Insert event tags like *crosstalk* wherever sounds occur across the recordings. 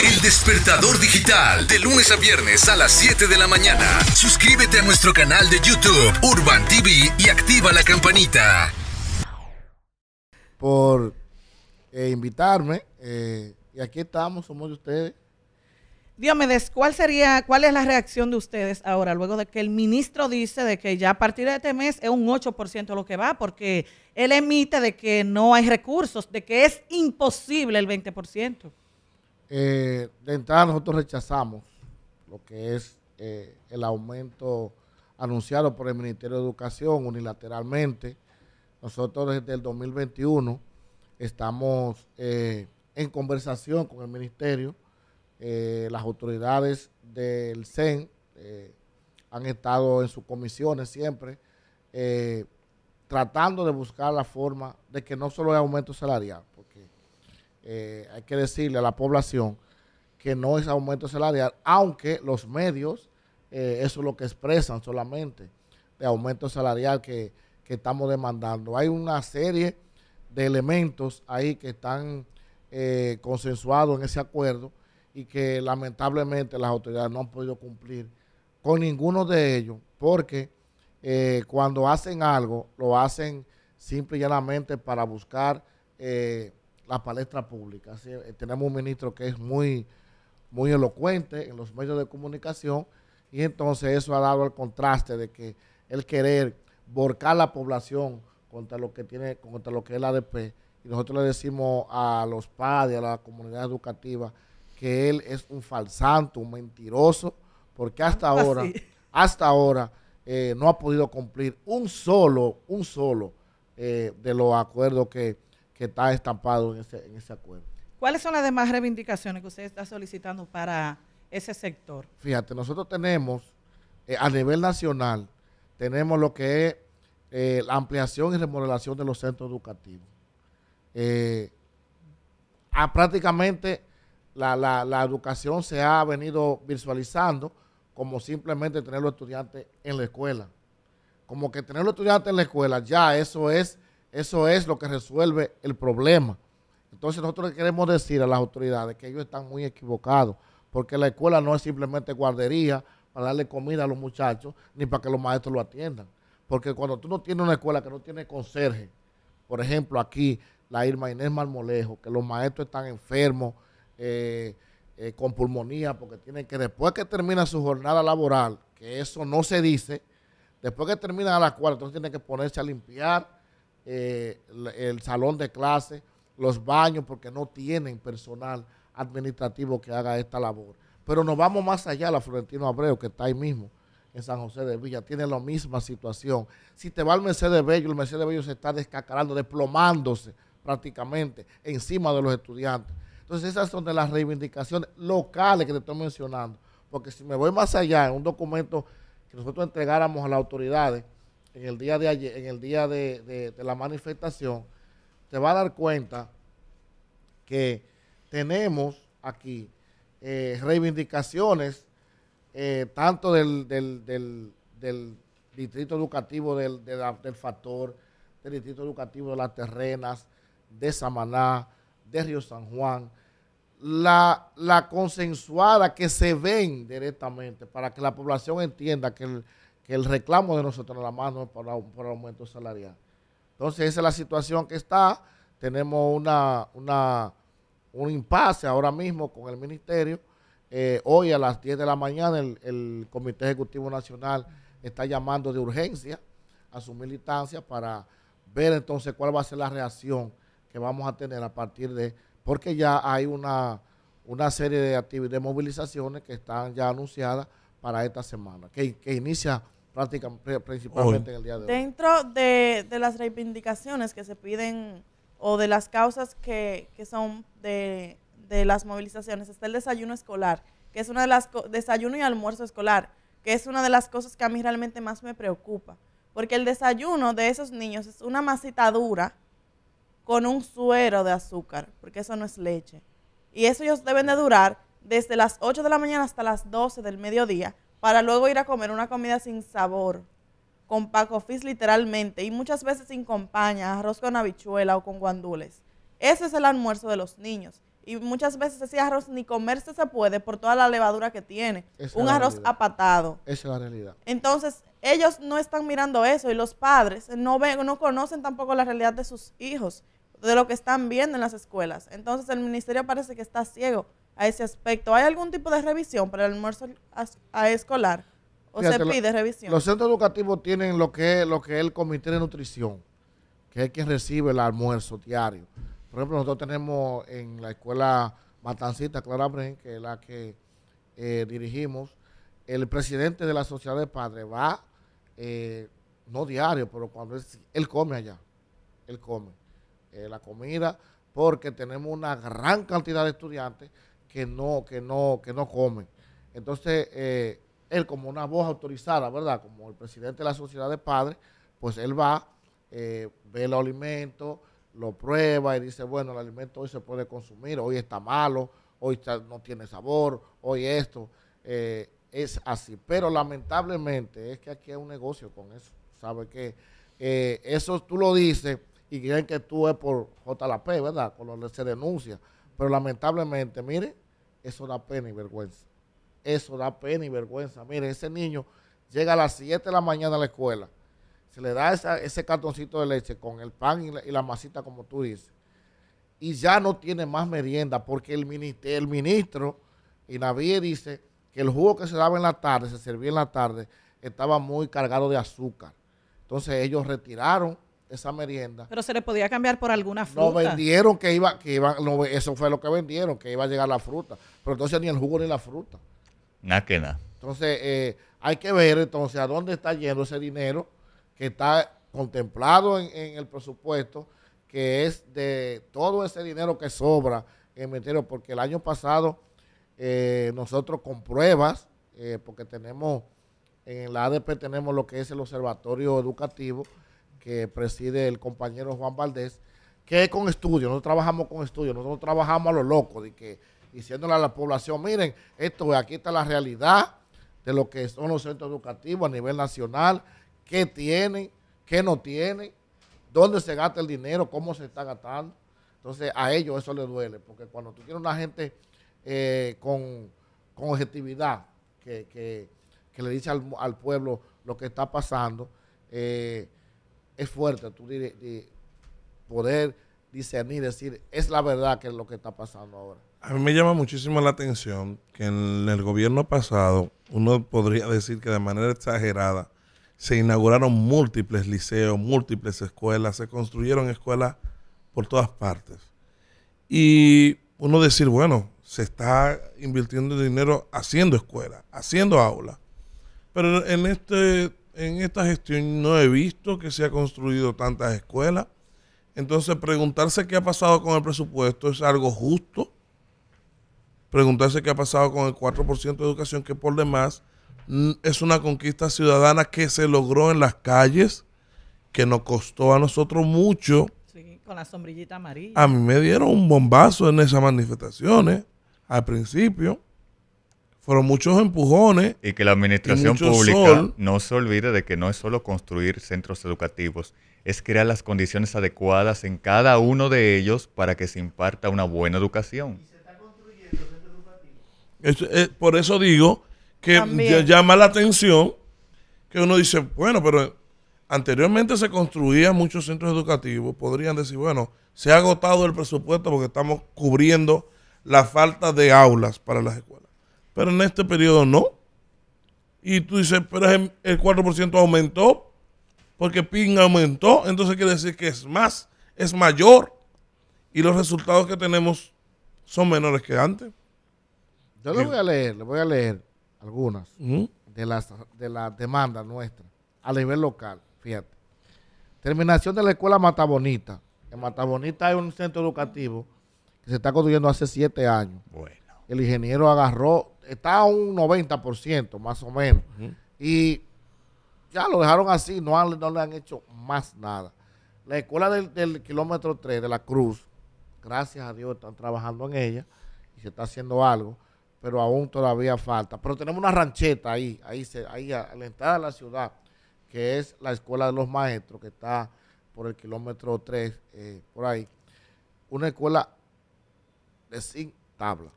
El despertador digital, de lunes a viernes a las 7 de la mañana. Suscríbete a nuestro canal de YouTube, Urban TV, y activa la campanita. Por eh, invitarme, eh, y aquí estamos, somos ustedes. Diomedes, ¿cuál sería, cuál es la reacción de ustedes ahora, luego de que el ministro dice de que ya a partir de este mes es un 8% lo que va, porque él emite de que no hay recursos, de que es imposible el 20%? Eh, de entrada nosotros rechazamos lo que es eh, el aumento anunciado por el Ministerio de Educación unilateralmente. Nosotros desde el 2021 estamos eh, en conversación con el Ministerio. las autoridades del CEN han estado en sus comisiones siempre tratando de buscar la forma de que no solo haya aumento salarial, eh, hay que decirle a la población que no es aumento salarial, aunque los medios eh, eso es lo que expresan solamente, de aumento salarial que, estamos demandando. Hay una serie de elementos ahí que están eh, consensuados en ese acuerdo y que lamentablemente las autoridades no han podido cumplir con ninguno de ellos, porque cuando hacen algo, lo hacen simple y llanamente para buscar palestra pública. Eh, tenemos un ministro que es muy, muy elocuente en los medios de comunicación y entonces eso ha dado el contraste de que el querer borcar la población contra lo que tiene, contra lo que es la ADP, y nosotros le decimos a los padres, a la comunidad educativa, que él es un falsanto, un mentiroso, porque hasta ah, ahora, hasta ahora eh, no ha podido cumplir un solo, un solo eh, de los acuerdos que que está estampado en ese, acuerdo. ¿Cuáles son las demás reivindicaciones que usted está solicitando para ese sector? Fíjate, nosotros tenemos eh, a nivel nacional, tenemos lo que es eh, la ampliación y remodelación de los centros educativos. Eh, ah, prácticamente la, la, educación se ha venido visualizando como simplemente tener los estudiantes en la escuela. Como que tener los estudiantes en la escuela, ya eso es eso es lo que resuelve el problema. Entonces nosotros queremos decir a las autoridades que ellos están muy equivocados, porque la escuela no es simplemente guardería para darle comida a los muchachos, ni para que los maestros lo atiendan. Porque cuando tú no tienes una escuela que no tiene conserje, por ejemplo aquí la Irma Inés Marmolejo, que los maestros están enfermos, eh, eh, con pulmonía, porque tienen que después que termina su jornada laboral, que eso no se dice, después que termina la las entonces tienen que ponerse a limpiar, eh, el, salón de clase, los baños, porque no tienen personal administrativo que haga esta labor. Pero nos vamos más allá, la Florentino Abreu, que está ahí mismo, en San José de Villa, tiene la misma situación. Si te va al Mercedes Bello, el Mercedes Bello se está descacarando, desplomándose prácticamente encima de los estudiantes. Entonces esas son de las reivindicaciones locales que te estoy mencionando. Porque si me voy más allá, en un documento que nosotros entregáramos a las autoridades, en el día de ayer, en el día de, la manifestación, te va a dar cuenta que tenemos aquí eh, reivindicaciones eh, tanto del, distrito educativo del, del factor, del distrito educativo de las terrenas, de Samaná, de Río San Juan, la consensuada que se ven directamente para que la población entienda que el, que el reclamo de nosotros la mano por el aumento salarial. Entonces, esa es la situación que está. Tenemos una, un impasse ahora mismo con el ministerio. Eh, hoy a las 10 de la mañana el, Comité Ejecutivo Nacional está llamando de urgencia a su militancia para ver entonces cuál va a ser la reacción que vamos a tener a partir de, porque ya hay una, una serie de actividades, de movilizaciones que están ya anunciadas para esta semana, que, inicia prácticamente principalmente en el día de hoy. Dentro de, las reivindicaciones que se piden o de las causas que, son de, de, las movilizaciones está el desayuno escolar, que es una de las desayuno y almuerzo escolar, que es una de las cosas que a mí realmente más me preocupa, porque el desayuno de esos niños es una masita dura con un suero de azúcar, porque eso no es leche. Y eso ellos deben de durar desde las 8 de la mañana hasta las 12 del mediodía para luego ir a comer una comida sin sabor, con Paco literalmente, y muchas veces sin compañía, arroz con habichuela o con guandules. Ese es el almuerzo de los niños. Y muchas veces ese arroz ni comerse se puede por toda la levadura que tiene. un arroz apatado. Esa es la realidad. Entonces, ellos no están mirando eso y los padres no, ven, no conocen tampoco la realidad de sus hijos de lo que están viendo en las escuelas. Entonces el ministerio parece que está ciego a ese aspecto. ¿Hay algún tipo de revisión para el almuerzo a, escolar? ¿O se pide revisión? Los centros educativos tienen lo que, lo que es el comité de nutrición, que es quien recibe el almuerzo diario. Por ejemplo, nosotros tenemos en la escuela Matancita Clara Bren, que es la que eh, dirigimos, el presidente de la sociedad de padres va, eh, no diario, pero cuando él come allá, él come eh, la comida, porque tenemos una gran cantidad de estudiantes que no, que no, que no comen. Entonces, eh, él como una voz autorizada, ¿verdad? Como el presidente de la sociedad de padres, pues él va, eh, ve el alimento... lo prueba y dice, bueno, el alimento hoy se puede consumir, hoy está malo, hoy no tiene sabor, hoy esto. es así, pero lamentablemente es que aquí hay un negocio con eso. ¿Sabe que Eso tú lo dices y creen que tú es por JLP, ¿verdad? con lo que se denuncia. Pero lamentablemente, mire, eso da pena y vergüenza. Eso da pena y vergüenza. Mire, ese niño llega a las 7 de la mañana a la escuela, se le da ese cartoncito de leche con el pan y la, masita, como tú dices, y ya no tiene más merienda porque el, ministro y Navier dice que el jugo que se daba en la tarde, se servía en la tarde, estaba muy cargado de azúcar. Entonces ellos retiraron esa merienda. Pero se le podía cambiar por alguna fruta. No vendieron que iba, que iba, eso fue lo que vendieron, que iba a llegar la fruta. Pero entonces ni el jugo ni la fruta. Nada que nada. Entonces, eh, hay que ver entonces a dónde está yendo ese dinero que está contemplado en, el presupuesto, que es de todo ese dinero que sobra en Meteoro, porque el año pasado eh, nosotros con pruebas, eh, porque tenemos en la ADP tenemos lo que es el observatorio educativo, que preside el compañero Juan Valdés, que es con estudios, nosotros trabajamos con estudios, nosotros trabajamos a lo loco, diciéndole a la población, miren, esto aquí está la realidad de lo que son los centros educativos a nivel nacional, qué tienen, qué no tienen, dónde se gasta el dinero, cómo se está gastando. Entonces a ellos eso les duele, porque cuando tú tienes una gente eh, con, objetividad, que, le dice al, al pueblo lo que está pasando, eh, es fuerte tú de, poder discernir, decir, es la verdad que es lo que está pasando ahora. A mí me llama muchísimo la atención que en el gobierno pasado uno podría decir que de manera exagerada se inauguraron múltiples liceos, múltiples escuelas, se construyeron escuelas por todas partes. Y uno decir, bueno, se está invirtiendo dinero haciendo escuelas, haciendo aulas. Pero en este en esta gestión no he visto que se ha construido tantas escuelas. Entonces, preguntarse qué ha pasado con el presupuesto es algo justo. Preguntarse qué ha pasado con el 4% de educación, que por demás mm, es una conquista ciudadana que se logró en las calles, que nos costó a nosotros mucho. Sí, con la sombrillita amarilla. A mí me dieron un bombazo en esas manifestaciones al principio fueron muchos empujones. Y que la administración pública no se olvide de que no es solo construir centros educativos, es crear las condiciones adecuadas en cada uno de ellos para que se imparta una buena educación. ¿Y se está construyendo eh, por eso digo que llama la atención que uno dice, bueno, pero anteriormente se construían muchos centros educativos, podrían decir, bueno, se ha agotado el presupuesto porque estamos cubriendo la falta de aulas para las escuelas pero en este periodo no. Y tú dices, pero el 4% aumentó, porque PIN aumentó, entonces quiere decir que es más, es mayor. Y los resultados que tenemos son menores que antes. Yo le voy a leer, le voy a leer algunas de las de las demandas nuestras a nivel local, fíjate. Terminación de la escuela Matabonita. En Matabonita hay un centro educativo que se está construyendo hace siete años. Bueno. El ingeniero agarró está a un 90% más o menos. Y ya lo dejaron así, no, no le han hecho más nada. La escuela del, kilómetro 3 de la Cruz, gracias a Dios están trabajando en ella y se está haciendo algo, pero aún todavía falta. Pero tenemos una rancheta ahí, ahí, se, ahí a, la entrada de la ciudad, que es la escuela de los maestros, que está por el kilómetro 3, eh, por ahí. Una escuela de sin tabla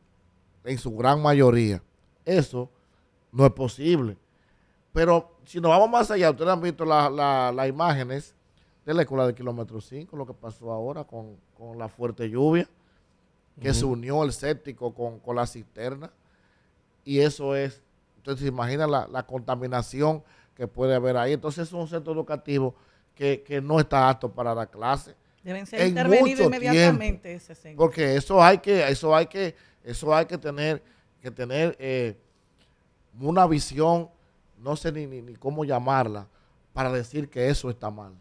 en su gran mayoría. Eso no es posible. Pero si nos vamos más allá, ustedes han visto las imágenes de la escuela de kilómetro 5, lo que pasó ahora con, la fuerte lluvia, que se unió el séptico con, la cisterna. Y eso es, entonces se imagina la, contaminación que puede haber ahí. Entonces es un centro educativo que, no está apto para la clase. Deben ser intervenidos inmediatamente ese centro. Porque eso hay que, eso hay que eso hay que tener, que tener eh, una visión, no sé ni, cómo llamarla, para decir que eso está mal.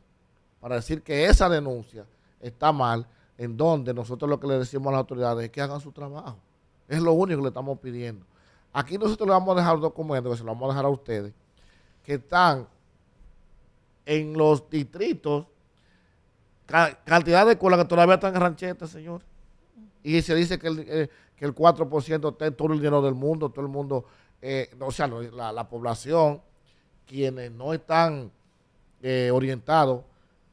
Para decir que esa denuncia está mal, en donde nosotros lo que le decimos a las autoridades es que hagan su trabajo. Es lo único que le estamos pidiendo. Aquí nosotros le vamos a dejar documento, que se lo vamos a dejar a ustedes, que están en los distritos, cantidad de escuelas que todavía están en rancheta señor. Y se dice que eh, el 4% esté todo el dinero del mundo, todo el mundo, eh, o sea, la, población, quienes no están eh, orientados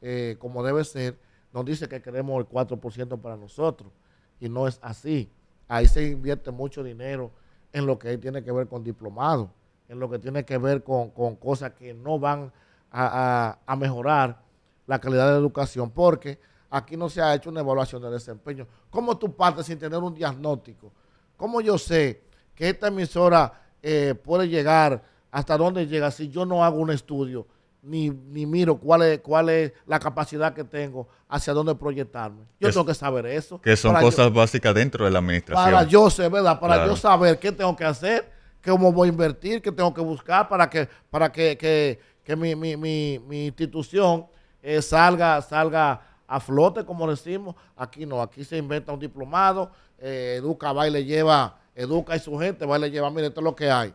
eh, como debe ser, nos dice que queremos el 4% para nosotros. Y no es así. Ahí se invierte mucho dinero en lo que tiene que ver con diplomados, en lo que tiene que ver con, cosas que no van a, a mejorar la calidad de la educación, porque aquí no se ha hecho una evaluación de desempeño. ¿Cómo tú partes sin tener un diagnóstico? ¿Cómo yo sé que esta emisora eh, puede llegar hasta dónde llega si yo no hago un estudio ni, miro cuál es, cuál es la capacidad que tengo, hacia dónde proyectarme? Yo tengo que saber eso. Que son cosas básicas dentro de la administración. Para yo sé, Para yo saber qué tengo que hacer, cómo voy a invertir, qué tengo que buscar para que, para que, mi, institución eh, salga, salga a flote, como decimos. Aquí no, aquí se inventa un diplomado, eh, Educa va y le lleva, Educa y su gente va y le lleva, mire, esto es lo que hay.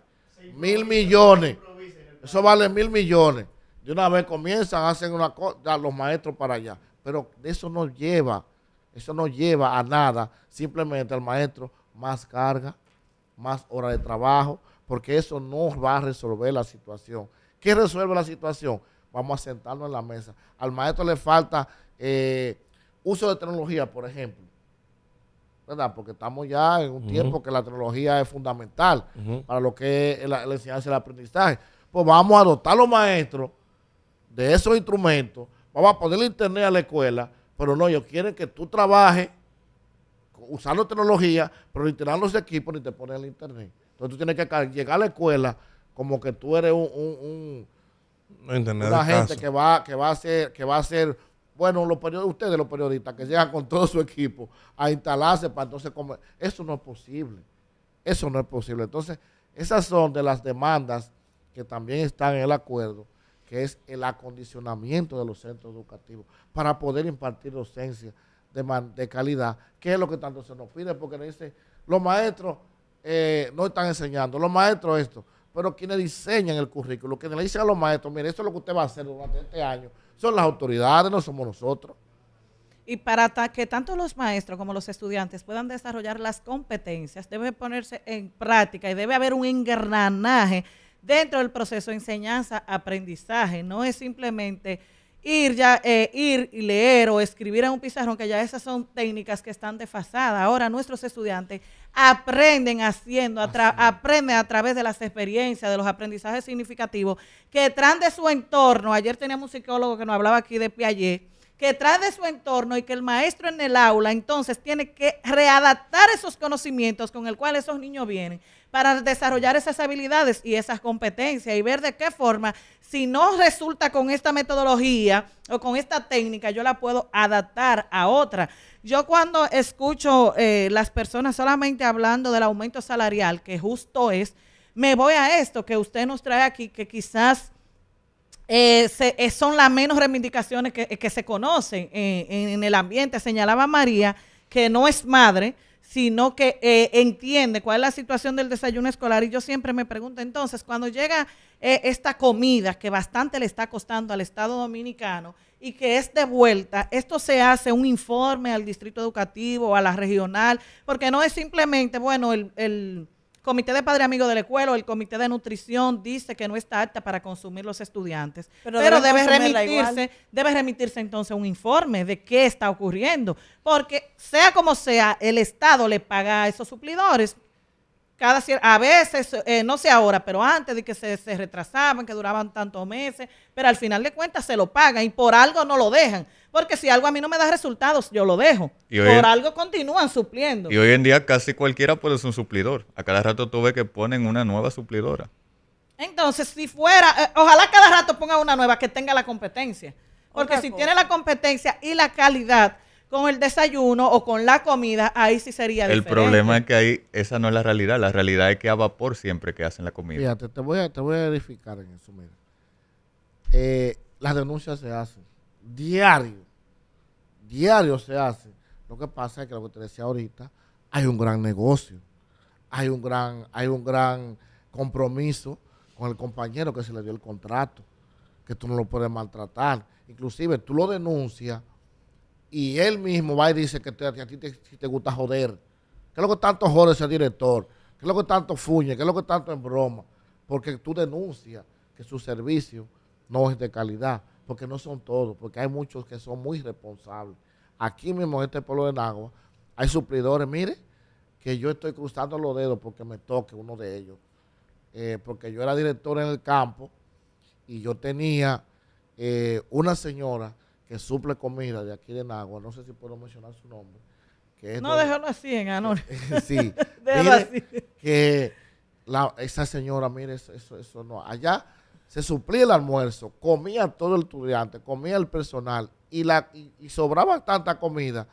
Mil millones. Eso vale mil millones. De una vez comienzan, hacen una cosa, los maestros para allá. Pero eso no lleva, eso no lleva a nada, simplemente al maestro más carga, más hora de trabajo, porque eso no va a resolver la situación. ¿Qué resuelve la situación? Vamos a sentarnos en la mesa. Al maestro le falta eh, uso de tecnología, por ejemplo. ¿Verdad? Porque estamos ya en un tiempo que la tecnología es fundamental para lo que es la, enseñanza y el aprendizaje. Pues vamos a dotar a los maestros de esos instrumentos, vamos a poner el internet a la escuela, pero no, ellos quieren que tú trabajes usando tecnología, pero literalmente los equipos ni te ponen el internet. Entonces tú tienes que llegar a la escuela como que tú eres un, un, una gente que va, que va a ser, que va a ser bueno, los periodos ustedes los periodistas que llegan con todo su equipo a instalarse para entonces comer. Eso no es posible. Eso no es posible. Entonces, esas son de las demandas que también están en el acuerdo, que es el acondicionamiento de los centros educativos para poder impartir docencia de, calidad, que es lo que tanto se nos pide, porque nos dice los maestros eh, no están enseñando, los maestros esto, pero quienes diseñan el currículo, quienes le dicen a los maestros, mire, esto es lo que usted va a hacer durante este año, son las autoridades, no somos nosotros. Y para que tanto los maestros como los estudiantes puedan desarrollar las competencias, debe ponerse en práctica y debe haber un engranaje dentro del proceso de enseñanza-aprendizaje. No es simplemente ir, ya, eh, ir y leer o escribir en un pizarrón, que ya esas son técnicas que están desfasadas. Ahora nuestros estudiantes aprenden haciendo, aprenden a través de las experiencias, de los aprendizajes significativos, que traen de su entorno. Ayer teníamos un psicólogo que nos hablaba aquí de Piaget que trae de su entorno y que el maestro en el aula entonces tiene que readaptar esos conocimientos con el cual esos niños vienen para desarrollar esas habilidades y esas competencias y ver de qué forma, si no resulta con esta metodología o con esta técnica, yo la puedo adaptar a otra. Yo cuando escucho eh, las personas solamente hablando del aumento salarial, que justo es, me voy a esto que usted nos trae aquí, que quizás... Eh, eh, son las menos reivindicaciones que, se conocen en, el ambiente. Señalaba María que no es madre, sino que eh, entiende cuál es la situación del desayuno escolar. Y yo siempre me pregunto, entonces, cuando llega eh, esta comida que bastante le está costando al Estado Dominicano y que es de vuelta, esto se hace un informe al distrito educativo, a la regional, porque no es simplemente, bueno, el comité de padre amigo del la el comité de nutrición dice que no está apta para consumir los estudiantes. Pero, debe remitirse, debe remitirse entonces un informe de qué está ocurriendo. Porque sea como sea, el Estado le paga a esos suplidores cada a veces, eh, no sé ahora, pero antes de que se, retrasaban, que duraban tantos meses, pero al final de cuentas se lo pagan y por algo no lo dejan. Porque si algo a mí no me da resultados, yo lo dejo. Por algo continúan supliendo. Y hoy en día casi cualquiera puede ser un suplidor. A cada rato tú ves que ponen una nueva suplidora. Entonces, si fuera, eh, ojalá cada rato ponga una nueva que tenga la competencia. Porque si tiene la competencia y la calidad con el desayuno o con la comida, ahí sí sería el diferente. El problema es que ahí esa no es la realidad. La realidad es que a vapor siempre que hacen la comida. Fíjate, te voy a, te verificar en eso. Mira. Eh, las denuncias se hacen diario diario se hace. Lo que pasa es que lo que te decía ahorita, hay un gran negocio, hay un gran, hay un gran compromiso con el compañero que se le dio el contrato, que tú no lo puedes maltratar. Inclusive tú lo denuncias y él mismo va y dice que a ti te, gusta joder. ¿Qué es lo que tanto jode ese director? ¿Qué es lo que tanto fuñe? ¿Qué es lo que tanto en broma? Porque tú denuncias que su servicio no es de calidad porque no son todos, porque hay muchos que son muy responsables. Aquí mismo en este pueblo de Nagua hay suplidores, mire, que yo estoy cruzando los dedos porque me toque uno de ellos. Eh, porque yo era director en el campo y yo tenía eh, una señora que suple comida de aquí de Nagua, no sé si puedo mencionar su nombre. Que no, déjalo así en Anor. *laughs* Eh, sí, *laughs* déjalo así. Que esa señora, mire, eso, eso no. Allá se suplía el almuerzo, comía todo el estudiante, comía el personal y, la, sobraba tanta comida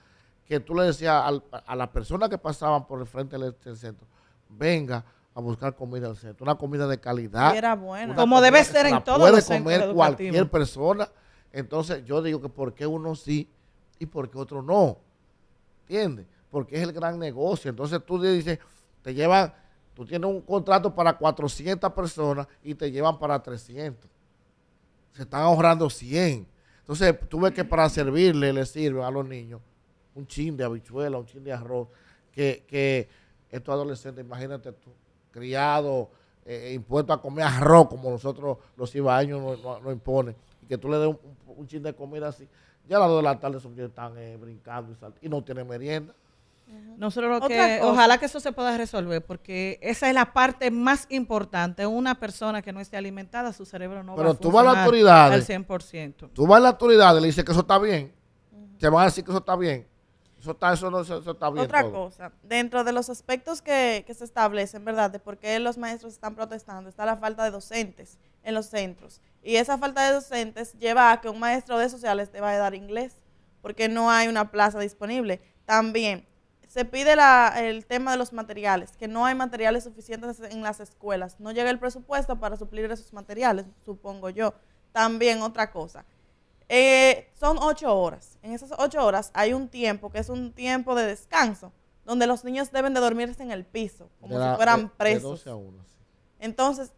que tú le decías a las personas que pasaban por el frente del, centro, venga a buscar comida al centro, una comida de calidad. Era buena. Como debe ser en todo Puede comer cualquier persona. Entonces yo digo que por qué uno sí y por qué otro no. ¿Entiendes? Porque es el gran negocio. Entonces tú dices, te lleva... Tú tienes un contrato para 400 personas y te llevan para 300. Se están ahorrando 100. Entonces, tú ves que para servirle le sirve a los niños un chin de habichuela, un chin de arroz, que, que estos adolescentes, imagínate tú, criado, eh, impuesto a comer arroz, como nosotros los ibaños nos no, imponen, y que tú le des un, chin de comida así, ya a las 2 de la tarde son que están eh, brincando y, y no tienen merienda. Nosotros que, ojalá que eso se pueda resolver, porque esa es la parte más importante. Una persona que no esté alimentada, su cerebro no Pero va a tú vas a la autoridad 100%. Tú vas a la autoridad y le dices que eso está bien. Te van a decir que eso está bien. Eso está, no, está bien. Otra cosa, dentro de los aspectos que, que se establecen, ¿verdad? De por qué los maestros están protestando, está la falta de docentes en los centros. Y esa falta de docentes lleva a que un maestro de sociales te vaya a dar inglés, porque no hay una plaza disponible. También se pide el tema de los materiales, que no hay materiales suficientes en las escuelas. No llega el presupuesto para suplir esos materiales, supongo yo. También otra cosa. Eh, son ocho horas. En esas ocho horas hay un tiempo que es un tiempo de descanso, donde los niños deben de dormirse en el piso, como si fueran presos. De 12 a 1, Entonces,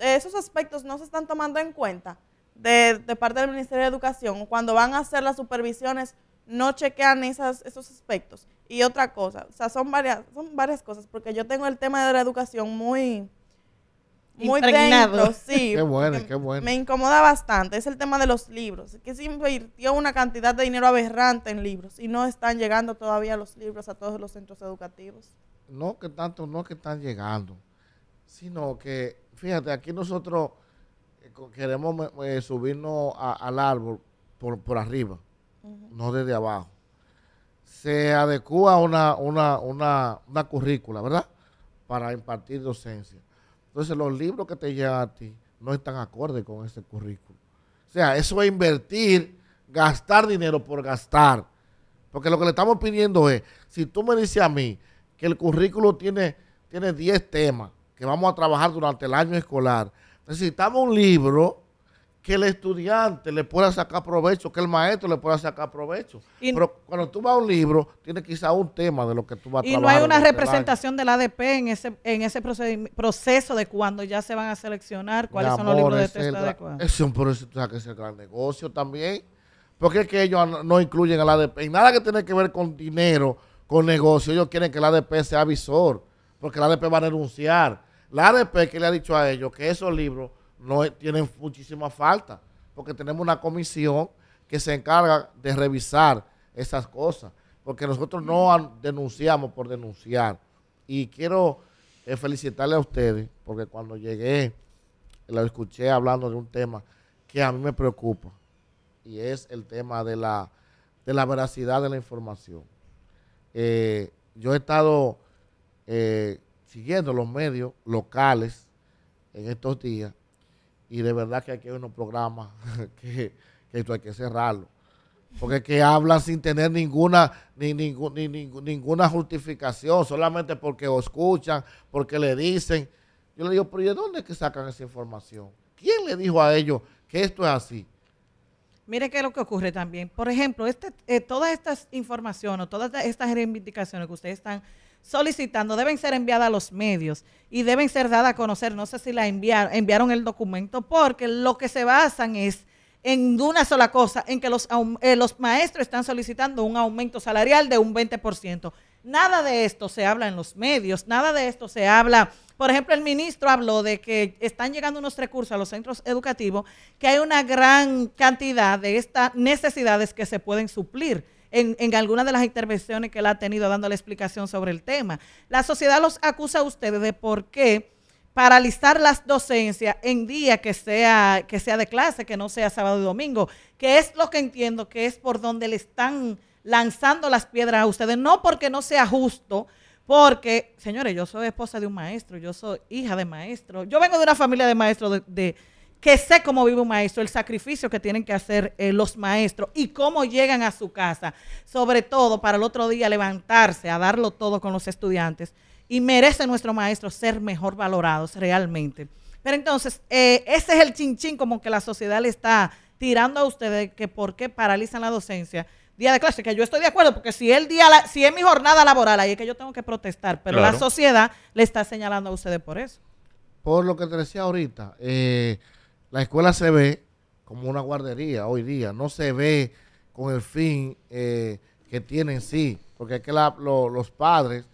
esos aspectos no se están tomando en cuenta de, parte del Ministerio de Educación. Cuando van a hacer las supervisiones, no chequean esas, esos aspectos y otra cosa. O sea, son varias, son varias cosas, porque yo tengo el tema de la educación muy... Muy sí. *laughs* qué bueno, qué bueno. Me incomoda bastante. Es el tema de los libros. Que se invirtió una cantidad de dinero aberrante en libros y no están llegando todavía los libros a todos los centros educativos. No que tanto, no que están llegando, sino que, fíjate, aquí nosotros eh, queremos eh, subirnos al árbol por, por arriba, no desde abajo se adecua una, una, una, una currícula, ¿verdad? Para impartir docencia. Entonces los libros que te llegan a ti no están acordes con ese currículo. O sea, eso es invertir, gastar dinero por gastar. Porque lo que le estamos pidiendo es, si tú me dices a mí que el currículo tiene, tiene 10 temas que vamos a trabajar durante el año escolar, necesitamos un libro que el estudiante le pueda sacar provecho, que el maestro le pueda sacar provecho. Pero cuando tú vas a un libro, tiene quizá un tema de lo que tú vas a trabajar. Y no hay una este representación del ADP en ese, en ese proceso de cuando ya se van a seleccionar cuáles son los libros de texto adecuados. Es un proceso que es el gran negocio también. Porque es que ellos no, incluyen al ADP. Y nada que tiene que ver con dinero, con negocio. Ellos quieren que el ADP sea visor. Porque el ADP va a denunciar. La ADP que le ha dicho a ellos que esos libros no tienen muchísima falta porque tenemos una comisión que se encarga de revisar esas cosas, porque nosotros no denunciamos por denunciar. Y quiero eh, felicitarle a ustedes, porque cuando llegué, la escuché hablando de un tema que a mí me preocupa, y es el tema de la, de la veracidad de la información. Eh, yo he estado eh, siguiendo los medios locales en estos días y de verdad que aquí hay unos programas *laughs* que, que esto hay que cerrarlo. Porque que hablan sin tener ninguna, ni, ningún, ni, ninguna justificación, solamente porque escuchan, porque le dicen. Yo le digo, pero ¿y de dónde que sacan esa información? ¿Quién le dijo a ellos que esto es así? Mire qué es lo que ocurre también. Por ejemplo, este, eh, todas estas informaciones, todas estas reivindicaciones que ustedes están solicitando deben ser enviadas a los medios y deben ser dadas a conocer. No sé si la enviaron, enviaron el documento, porque lo que se basan es en una sola cosa, en que los, eh, los maestros están solicitando un aumento salarial de un 20%. Nada de esto se habla en los medios, nada de esto se habla. Por ejemplo, el ministro habló de que están llegando unos recursos a los centros educativos, que hay una gran cantidad de estas necesidades que se pueden suplir en, algunas de las intervenciones que él ha tenido dando la explicación sobre el tema. La sociedad los acusa a ustedes de por qué paralizar las docencias en día que sea, que sea de clase, que no sea sábado y domingo, que es lo que entiendo que es por donde le están lanzando las piedras a ustedes, no porque no sea justo, porque, señores, yo soy esposa de un maestro, yo soy hija de maestro, yo vengo de una familia de maestros de que sé cómo vive un maestro, el sacrificio que tienen que hacer eh, los maestros y cómo llegan a su casa, sobre todo para el otro día levantarse a darlo todo con los estudiantes. Y merece nuestro maestro ser mejor valorados realmente. Pero entonces, eh, ese es el chinchín como que la sociedad le está tirando a ustedes que por qué paralizan la docencia día de clase, que yo estoy de acuerdo, porque si el día si es mi jornada laboral, ahí es que yo tengo que protestar, pero la sociedad le está señalando a ustedes por eso. Por lo que te decía ahorita, eh, la escuela se ve como una guardería hoy día, no se ve con el fin eh, que que en sí, porque es que los padres,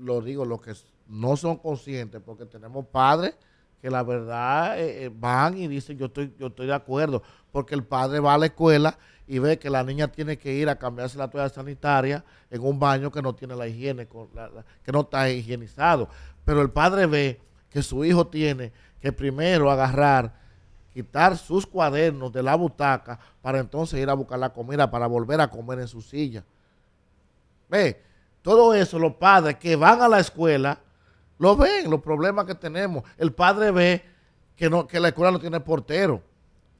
lo digo, los que no son conscientes, porque tenemos padres que la verdad eh, eh, van y dicen yo estoy, yo estoy de acuerdo, porque el padre va a la escuela y ve que la niña tiene que ir a cambiarse la toalla sanitaria en un baño que no tiene la higiene, que no está higienizado. Pero el padre ve que su hijo tiene que primero agarrar quitar sus cuadernos de la butaca para entonces ir a buscar la comida, para volver a comer en su silla. Ve, todo eso los padres que van a la escuela lo ven, los problemas que tenemos. El padre ve que, no, que la escuela no tiene portero.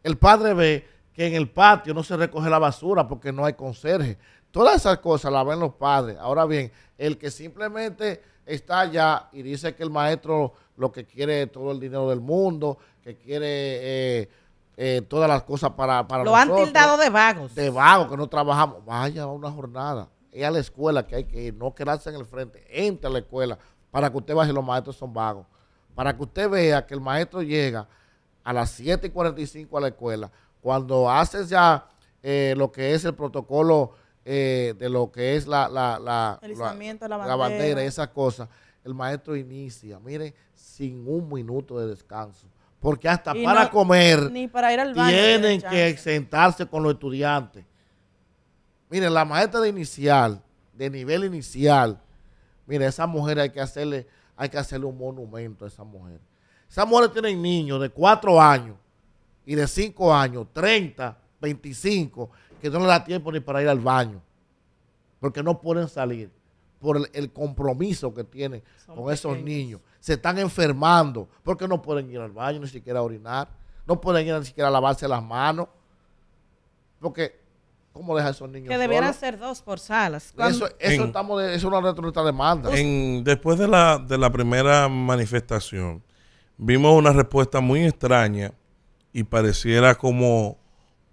El padre ve que en el patio no se recoge la basura porque no hay conserje. Todas esas cosas las ven los padres. Ahora bien, el que simplemente está allá y dice que el maestro lo que quiere es todo el dinero del mundo, que quiere eh, eh, todas las cosas para, para Lo han tildado de vagos. De vagos, que no trabajamos. Vaya a una jornada. Es a la escuela que hay que ir, no quedarse en el frente. Entra a la escuela para que usted vea los maestros son vagos. Para que usted vea que el maestro llega a las 7.45 y a la escuela, cuando hace ya eh, lo que es el protocolo eh, de lo que es la, la, la, bandera. esas cosas, el maestro inicia, mire, sin un minuto de descanso. Porque hasta para comer ni para ir al baño tienen que sentarse con los estudiantes. Mire, la maestra de inicial, de nivel inicial, mire, esa mujer hay que hacerle, hay que hacerle un monumento a esa mujer. esa mujeres tienen niños de 4 años y de 5 años, 30, 25, que no les da tiempo ni para ir al baño, porque no pueden salir por el, compromiso que tienen con esos niños. Se están enfermando porque no pueden ir al baño, ni siquiera a orinar, no pueden ir ni siquiera a lavarse las manos, porque ¿Cómo deja a esos niños? Que debieran ser dos por salas. Eso, estamos es una demanda. después de la, de la primera manifestación, vimos una respuesta muy extraña y pareciera como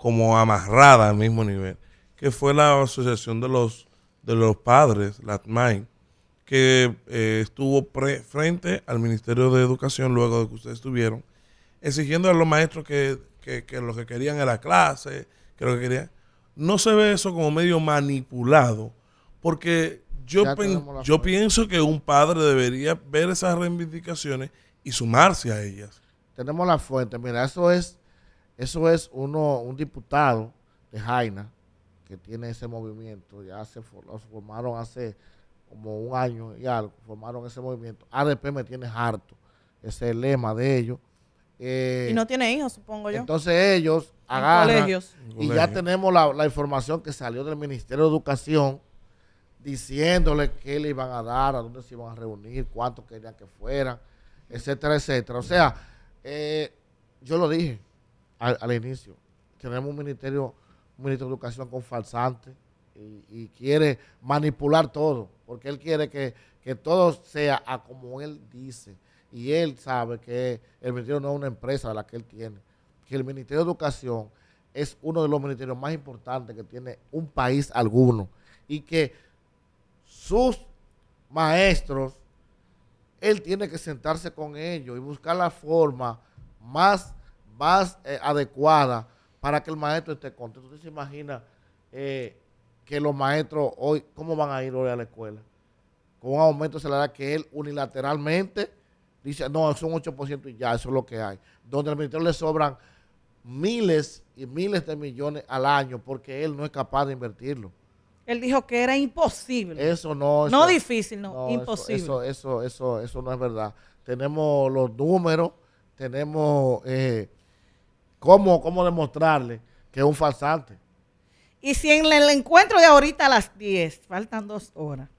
como amarrada al mismo nivel, que fue la asociación de los, de los padres, la ATMAI, que eh, estuvo frente al Ministerio de Educación luego de que ustedes estuvieron, exigiendo a los maestros que, lo que querían era clase, que lo que querían... No se ve eso como medio manipulado, porque yo, yo pienso que un padre debería ver esas reivindicaciones y sumarse a ellas. Tenemos la fuente, mira, eso es eso es uno, un diputado de Jaina que tiene ese movimiento, ya se formaron hace como un año y algo, formaron ese movimiento. ADP me tiene harto, ese es el lema de ellos. Eh, y no tiene hijos, supongo yo. Entonces ellos agarran colegios. y ya tenemos la, información que salió del Ministerio de Educación diciéndole qué le iban a dar, a dónde se iban a reunir, cuánto querían que fueran, etcétera, etcétera. O sea, eh, yo lo dije, al, inicio. Tenemos un ministerio, un ministro de educación con falsantes y, quiere manipular todo, porque él quiere que, que todo sea a como él dice. Y él sabe que el ministerio no es una empresa la que él tiene, que el Ministerio de Educación es uno de los ministerios más importantes que tiene un país alguno y que sus maestros, él tiene que sentarse con ellos y buscar la forma más más eh, adecuada para que el maestro esté contento. Usted se imagina eh, que los maestros hoy, ¿cómo van a ir hoy a la escuela? Con un aumento da que él unilateralmente dice, no, son 8% y ya, eso es lo que hay. Donde al ministerio le sobran miles y miles de millones al año porque él no es capaz de invertirlo. Él dijo que era imposible. Eso no. no difícil, no, imposible. Eso, eso, eso, no es verdad. Tenemos los números, tenemos eh, ¿Cómo, cómo demostrarle que es un falsante? Y si en el encuentro de ahorita a las 10, faltan dos horas,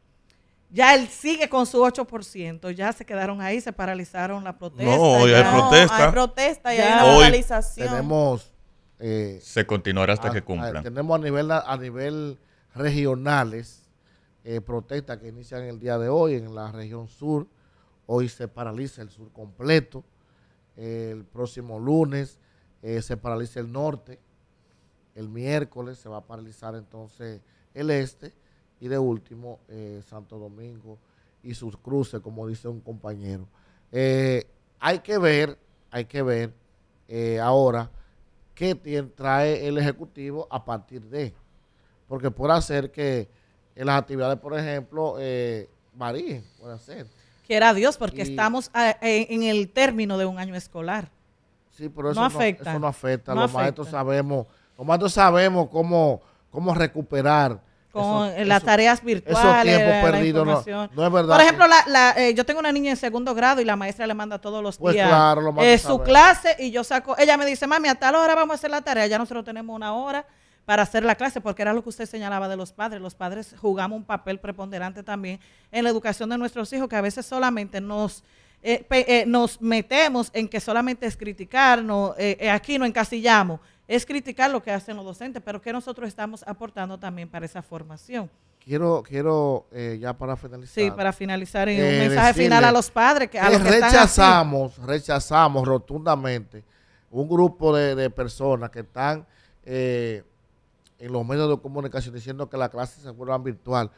ya él sigue con su 8%, ya se quedaron ahí, se paralizaron las protestas. No, ya, hay protesta. hay protesta, ya, hay paralización. Tenemos... Eh, se continuará hasta que cumplan. tenemos a nivel, a nivel regionales eh, protestas que inician el día de hoy en la región sur. Hoy se paraliza el sur completo. el próximo lunes eh, se paraliza el norte, el miércoles se va a paralizar entonces el este y de último eh, Santo Domingo y sus cruces, como dice un compañero. Eh, hay que ver, hay que ver ahora qué trae el Ejecutivo a partir de, porque puede hacer que en las actividades, por ejemplo, varíen, puede ser. Quiera Dios, porque estamos en el término de un año escolar. Sí, pero eso no, afecta. eso no afecta. los maestros sabemos, los maestros sabemos cómo, cómo recuperar. Con las tareas virtuales. no, es verdad. Por ejemplo, la, la, eh, yo tengo una niña en segundo grado y la maestra le manda todos los pues días eh, su clase y yo saco, ella me dice, mami, a tal hora vamos a hacer la tarea, ya nosotros tenemos una hora para hacer la clase, porque era lo que usted señalaba de los padres. Los padres jugamos un papel preponderante también en la educación de nuestros hijos, que a veces solamente nos eh, eh, nos metemos en que solamente es criticar, eh, eh, aquí no encasillamos, es criticar lo que hacen los docentes, pero que nosotros estamos aportando también para esa formación. Quiero, quiero ya para finalizar. Sí, para finalizar, un mensaje final a los padres. Que, a rechazamos, rechazamos rotundamente un grupo de, personas que están en los medios de comunicación diciendo que la clase se vuelvan virtual.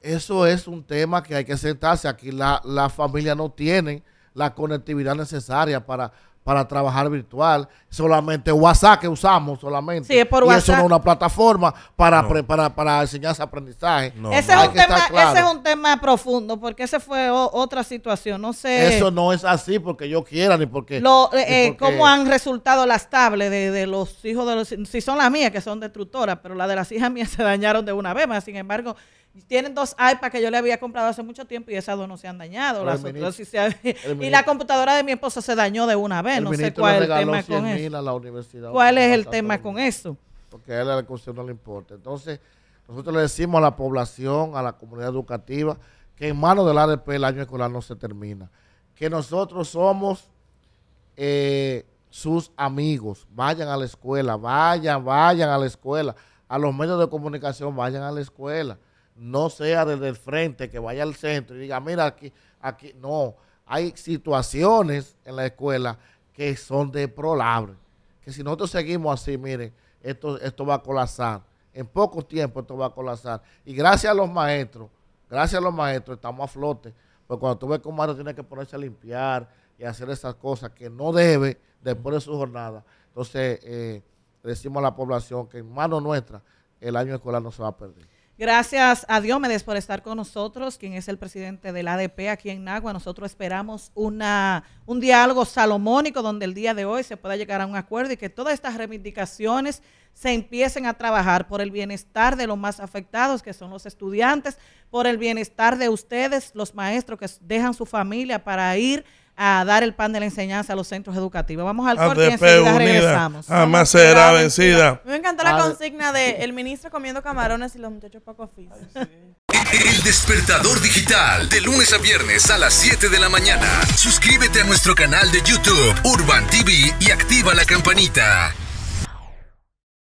Eso es un tema que hay que sentarse. Aquí la, la familia no tiene la conectividad necesaria para, para trabajar virtual. Solamente WhatsApp que usamos solamente. por y eso no es una plataforma para, no. para, para aprendizaje. No, ese, Es un tema, ese es un tema profundo, porque esa fue otra situación. No sé. Eso no es así porque yo quiera, ni porque. Eh, eh, ¿Cómo han resultado las tablets de, los hijos de los. Si son las mías, que son destructoras, pero las de las hijas mías *laughs* se dañaron de una vez, sin embargo. Tienen dos iPads que yo le había comprado hace mucho tiempo y esas dos no se han dañado. *laughs* Y la computadora de mi esposa se dañó de una vez. no sé cuál es el tema con eso. ¿Cuál es el tema con eso? Porque a él la cuestión no le importa. Entonces, nosotros le decimos a la población, a la comunidad educativa, que en manos del ADP el año escolar no se termina. Que nosotros somos eh, sus amigos. Vayan a la escuela, vayan, vayan a la escuela. A los medios de comunicación, vayan a la escuela no sea desde el frente, que vaya al centro y diga, mira, aquí, aquí, no, hay situaciones en la escuela que son de deplorables, que si nosotros seguimos así, miren, esto, esto va a colapsar, en poco tiempo esto va a colapsar. Y gracias a los maestros, gracias a los maestros estamos a flote, porque cuando tú ves que un tiene que ponerse a limpiar y hacer esas cosas que no debe después de su jornada, entonces eh, decimos a la población que en mano nuestra el año escolar no se va a perder. Gracias a Diomedes por estar con nosotros, quien es el presidente del ADP aquí en Nagua. Nosotros esperamos una, un diálogo salomónico donde el día de hoy se pueda llegar a un acuerdo y que todas estas reivindicaciones se empiecen a trabajar por el bienestar de los más afectados, que son los estudiantes, por el bienestar de ustedes, los maestros que dejan su familia para ir a dar el pan de la enseñanza a los centros educativos. Vamos al ah, corte y enseguida regresamos. Jamás ah, será vencida. Me encantó la ah, consigna de el ministro comiendo camarones y los muchachos poco oficios. El despertador digital de lunes a viernes a las 7 de la mañana. Suscríbete a nuestro canal de YouTube Urban TV y activa la campanita.